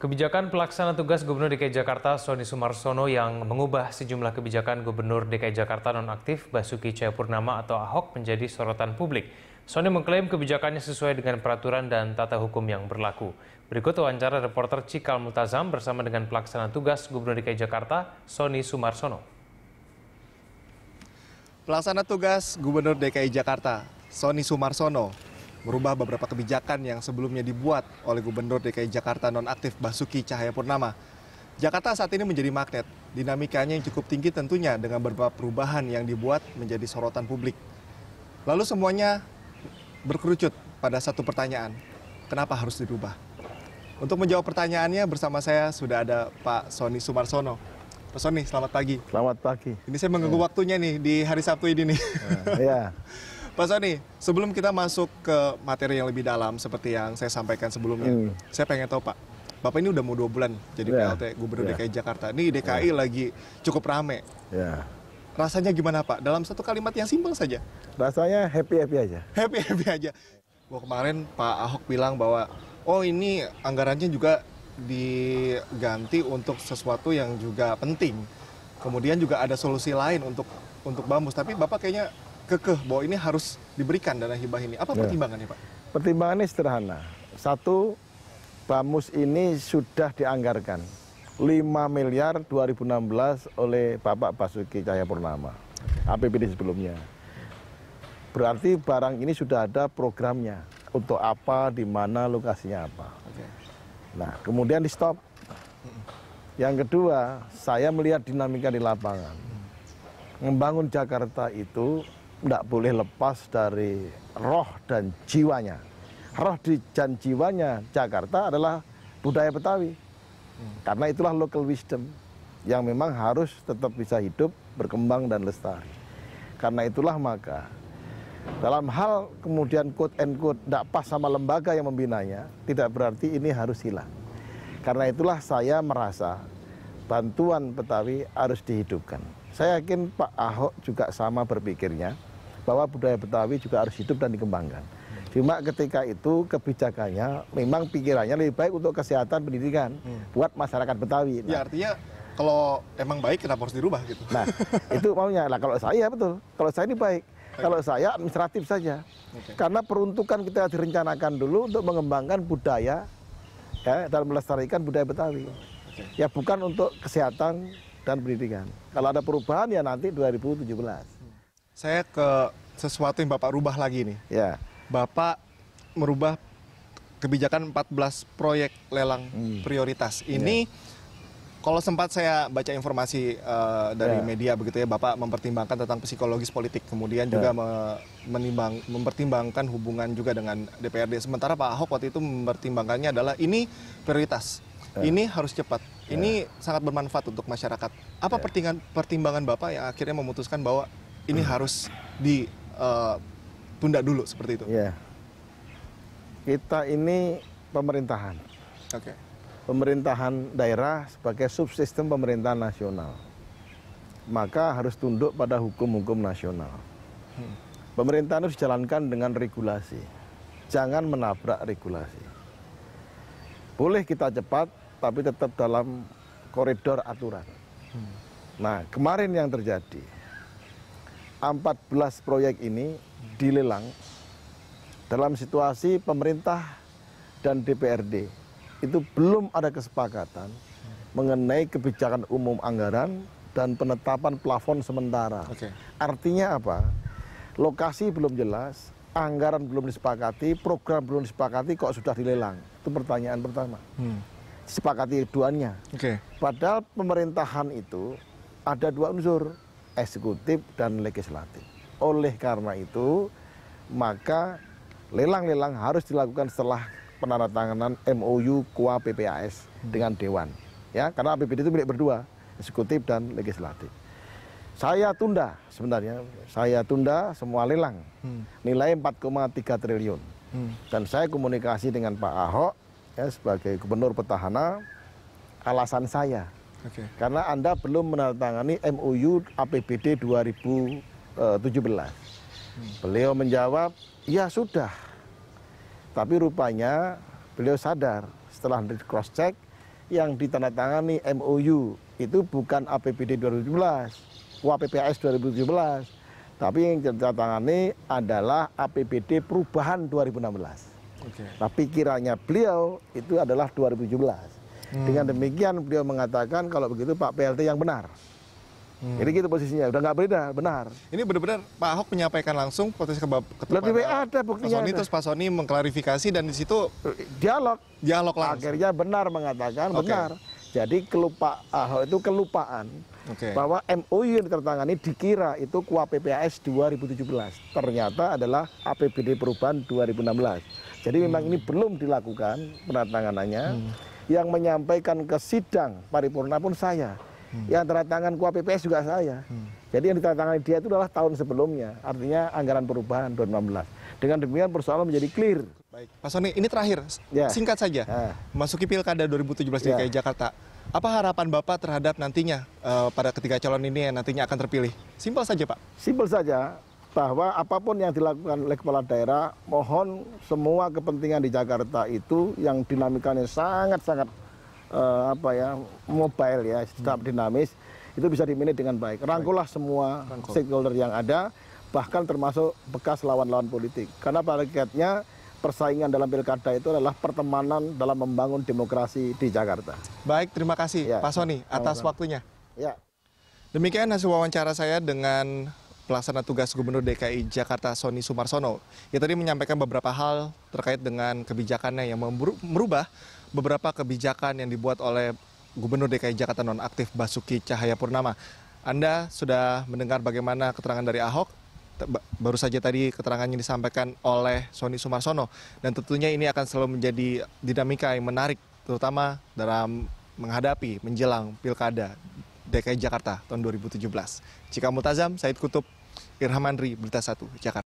Kebijakan pelaksana tugas Gubernur DKI Jakarta Sony Sumarsono yang mengubah sejumlah kebijakan Gubernur DKI Jakarta nonaktif Basuki Cahayapurnama atau Ahok menjadi sorotan publik. Sony mengklaim kebijakannya sesuai dengan peraturan dan tata hukum yang berlaku. Berikut wawancara reporter Cikal Mutazam bersama dengan pelaksana tugas Gubernur DKI Jakarta Sony Sumarsono. Pelaksana tugas Gubernur DKI Jakarta Sony Sumarsono merubah beberapa kebijakan yang sebelumnya dibuat oleh Gubernur DKI Jakarta nonaktif Basuki Cahayapurnama. Jakarta saat ini menjadi magnet, dinamikanya yang cukup tinggi tentunya dengan beberapa perubahan yang dibuat menjadi sorotan publik. Lalu semuanya berkerucut pada satu pertanyaan, kenapa harus dirubah? Untuk menjawab pertanyaannya bersama saya sudah ada Pak Sony Sumarsono. Pak Sony, selamat pagi. Selamat pagi. Ini saya mengganggu ya. waktunya nih di hari Sabtu ini nih. Ya, ya. Pak Sani, sebelum kita masuk ke materi yang lebih dalam seperti yang saya sampaikan sebelumnya, hmm. saya pengen tahu Pak, Bapak ini udah mau dua bulan jadi yeah. PLT Gubernur yeah. DKI Jakarta. Ini ya. DKI yeah. lagi cukup rame. Yeah. Rasanya gimana Pak? Dalam satu kalimat yang simpel saja. Rasanya happy-happy aja. Happy-happy aja. Wah kemarin Pak Ahok bilang bahwa, oh ini anggarannya juga diganti untuk sesuatu yang juga penting. Kemudian juga ada solusi lain untuk untuk Bamus. Tapi Bapak kayaknya kekeh bahwa ini harus diberikan dana hibah ini. Apa ya. pertimbangannya, Pak? Pertimbangannya sederhana. Satu, BAMUS ini sudah dianggarkan 5 miliar 2016 oleh Bapak Basuki Cahayapurnama. APBD sebelumnya. Berarti barang ini sudah ada programnya. Untuk apa, di mana, lokasinya apa. Nah, kemudian di stop. Yang kedua, saya melihat dinamika di lapangan. Membangun Jakarta itu tidak boleh lepas dari roh dan jiwanya. Roh dan jiwanya Jakarta adalah budaya Betawi. Hmm. Karena itulah local wisdom yang memang harus tetap bisa hidup, berkembang dan lestari. Karena itulah maka dalam hal kemudian quote and quote tidak pas sama lembaga yang membinanya, tidak berarti ini harus hilang. Karena itulah saya merasa bantuan Betawi harus dihidupkan. Saya yakin Pak Ahok juga sama berpikirnya bahwa budaya Betawi juga harus hidup dan dikembangkan. Cuma ketika itu kebijakannya memang pikirannya lebih baik untuk kesehatan pendidikan hmm. buat masyarakat Betawi. Ya, nah, ya artinya kalau emang baik kenapa harus dirubah gitu. Nah, itu maunya. Nah, kalau saya betul. Kalau saya ini baik. Kalau saya administratif saja. Okay. Karena peruntukan kita direncanakan dulu untuk mengembangkan budaya ya, dan melestarikan budaya Betawi. Okay. Ya bukan untuk kesehatan dan pendidikan. Kalau ada perubahan ya nanti 2017 saya ke sesuatu yang Bapak rubah lagi nih. Ya. Bapak merubah kebijakan 14 proyek lelang hmm. prioritas. Ya. Ini ya. kalau sempat saya baca informasi uh, dari ya. media begitu ya, Bapak mempertimbangkan tentang psikologis politik, kemudian ya. juga me menimbang mempertimbangkan hubungan juga dengan DPRD. Sementara Pak Ahok waktu itu mempertimbangkannya adalah ini prioritas. Ya. Ini harus cepat. Ini ya. sangat bermanfaat untuk masyarakat. Apa ya. pertimbangan pertimbangan Bapak yang akhirnya memutuskan bahwa ini hmm. harus ditunda eh, tunda dulu seperti itu. Yeah. Kita ini pemerintahan. Oke. Okay. Pemerintahan daerah sebagai subsistem pemerintahan nasional. Maka harus tunduk pada hukum-hukum nasional. Hmm. Pemerintahan harus dijalankan dengan regulasi. Jangan menabrak regulasi. Boleh kita cepat, tapi tetap dalam koridor aturan. Hmm. Nah, kemarin yang terjadi, 14 proyek ini dilelang dalam situasi pemerintah dan DPRD itu belum ada kesepakatan mengenai kebijakan umum anggaran dan penetapan plafon sementara. Okay. Artinya apa? Lokasi belum jelas, anggaran belum disepakati, program belum disepakati, kok sudah dilelang? Itu pertanyaan pertama. Hmm. Sepakati duanya. Okay. Padahal pemerintahan itu ada dua unsur eksekutif dan legislatif. Oleh karena itu, maka lelang-lelang harus dilakukan setelah penandatanganan MOU KUA PPAS dengan Dewan. Ya, karena APBD itu milik berdua, eksekutif dan legislatif. Saya tunda sebenarnya, saya tunda semua lelang. Hmm. Nilai 4,3 triliun. Hmm. Dan saya komunikasi dengan Pak Ahok ya, sebagai gubernur petahana, alasan saya Okay. Karena Anda belum menandatangani MOU APBD 2017. Hmm. Beliau menjawab, "Ya sudah." Tapi rupanya beliau sadar setelah cross check yang ditandatangani MOU itu bukan APBD 2017, UAPPS 2017, tapi yang ditandatangani adalah APBD perubahan 2016. Okay. Nah pikirannya beliau itu adalah 2017. Dengan demikian beliau mengatakan kalau begitu Pak PLT yang benar. Hmm. Jadi gitu posisinya, udah nggak beda, benar. Ini benar-benar Pak Ahok menyampaikan langsung potensi kebab ketua Lebih ada buktinya. Pak Sony ada. terus Pak Sony mengklarifikasi dan di situ dialog, dialog langsung. Akhirnya benar mengatakan okay. benar. Jadi kelupa Ahok itu kelupaan okay. bahwa MOU yang tertangani dikira itu kuap PPAS 2017, ternyata adalah APBD perubahan 2016. Jadi memang hmm. ini belum dilakukan penandatanganannya. Hmm yang menyampaikan ke sidang paripurna pun saya. Hmm. Yang tanda tangan kuah PPS juga saya. Hmm. Jadi yang ditandatangani dia itu adalah tahun sebelumnya, artinya anggaran perubahan 2016. Dengan demikian persoalan menjadi clear. Baik, Pak Soni, ini terakhir, ya. singkat saja, ya. masuki pilkada 2017 ya. DKI Jakarta. Apa harapan Bapak terhadap nantinya uh, pada ketiga calon ini yang nantinya akan terpilih? Simpel saja, Pak. Simpel saja bahwa apapun yang dilakukan oleh kepala daerah, mohon semua kepentingan di Jakarta itu yang dinamikanya sangat-sangat uh, apa ya mobile ya, tetap hmm. dinamis, itu bisa diminit dengan baik. Rangkulah semua Rangkul. stakeholder yang ada, bahkan termasuk bekas lawan-lawan politik. Karena pada kiatnya persaingan dalam pilkada itu adalah pertemanan dalam membangun demokrasi di Jakarta. Baik, terima kasih ya. Pak Soni atas Sama -sama. waktunya. Ya. Demikian hasil wawancara saya dengan pelaksana tugas Gubernur DKI Jakarta Sony Sumarsono. Ia tadi menyampaikan beberapa hal terkait dengan kebijakannya yang merubah beberapa kebijakan yang dibuat oleh Gubernur DKI Jakarta nonaktif Basuki Cahayapurnama. Anda sudah mendengar bagaimana keterangan dari Ahok baru saja tadi keterangannya disampaikan oleh Sony Sumarsono dan tentunya ini akan selalu menjadi dinamika yang menarik terutama dalam menghadapi menjelang pilkada DKI Jakarta tahun 2017. Cika Mutazam, Said Kutub, irham andri berita satu jakarta